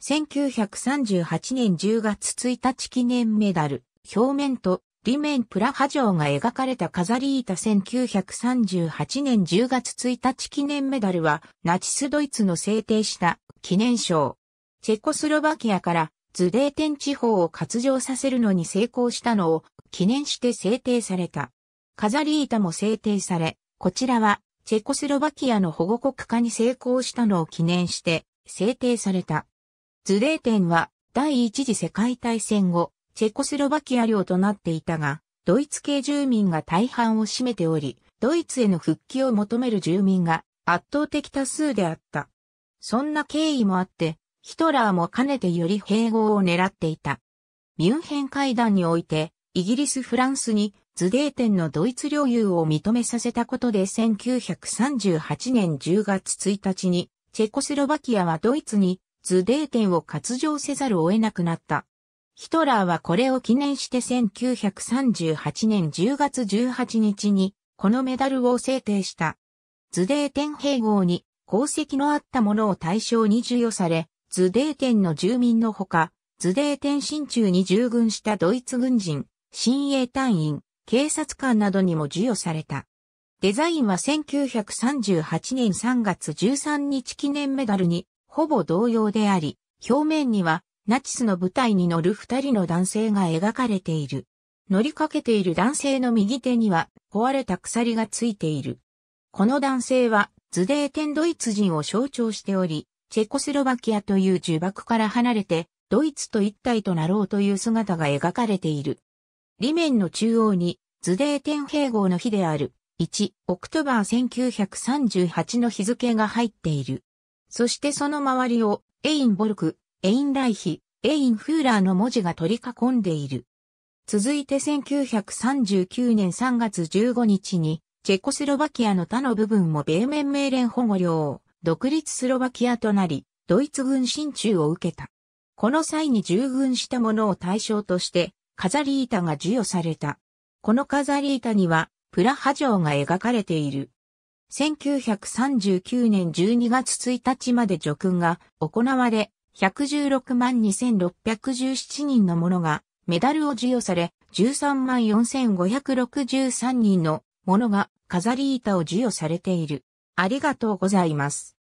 1938年10月1日記念メダル、表面と裏面プラハ城が描かれた飾り板1938年10月1日記念メダルは、ナチスドイツの制定した記念賞。チェコスロバキアからズデーテン地方を活上させるのに成功したのを記念して制定された。飾り板も制定され、こちらはチェコスロバキアの保護国化に成功したのを記念して制定された。ズデーテンは第一次世界大戦後、チェコスロバキア領となっていたが、ドイツ系住民が大半を占めており、ドイツへの復帰を求める住民が圧倒的多数であった。そんな経緯もあって、ヒトラーもかねてより併合を狙っていた。ミュンヘン会談において、イギリス・フランスにズデーテンのドイツ領有を認めさせたことで1938年10月1日に、チェコスロバキアはドイツにズデーテンを割譲せざるを得なくなった。ヒトラーはこれを記念して1938年10月18日にこのメダルを制定した。ズデーテン併合に功績のあったものを対象に授与され、ズデーテンの住民のほか、ズデーテン新中に従軍したドイツ軍人、新衛隊員、警察官などにも授与された。デザインは1938年3月13日記念メダルにほぼ同様であり、表面にはナチスの舞台に乗る二人の男性が描かれている。乗りかけている男性の右手には壊れた鎖がついている。この男性はズデーテンドイツ人を象徴しており、チェコスロバキアという呪縛から離れて、ドイツと一体となろうという姿が描かれている。裏面の中央に、ズデーテン併合の日である、1、オクトバー1938の日付が入っている。そしてその周りを、エインボルク、エインライヒ、エインフーラーの文字が取り囲んでいる。続いて1939年3月15日に、チェコスロバキアの他の部分も米面命令保護領、独立スロバキアとなり、ドイツ軍進駐を受けた。この際に従軍した者を対象として、飾り板が授与された。この飾り板には、プラハ城が描かれている。1939年12月1日まで叙勲が行われ、116万2617人の者がメダルを授与され、13万4563人の者が飾り板を授与されている。ありがとうございます。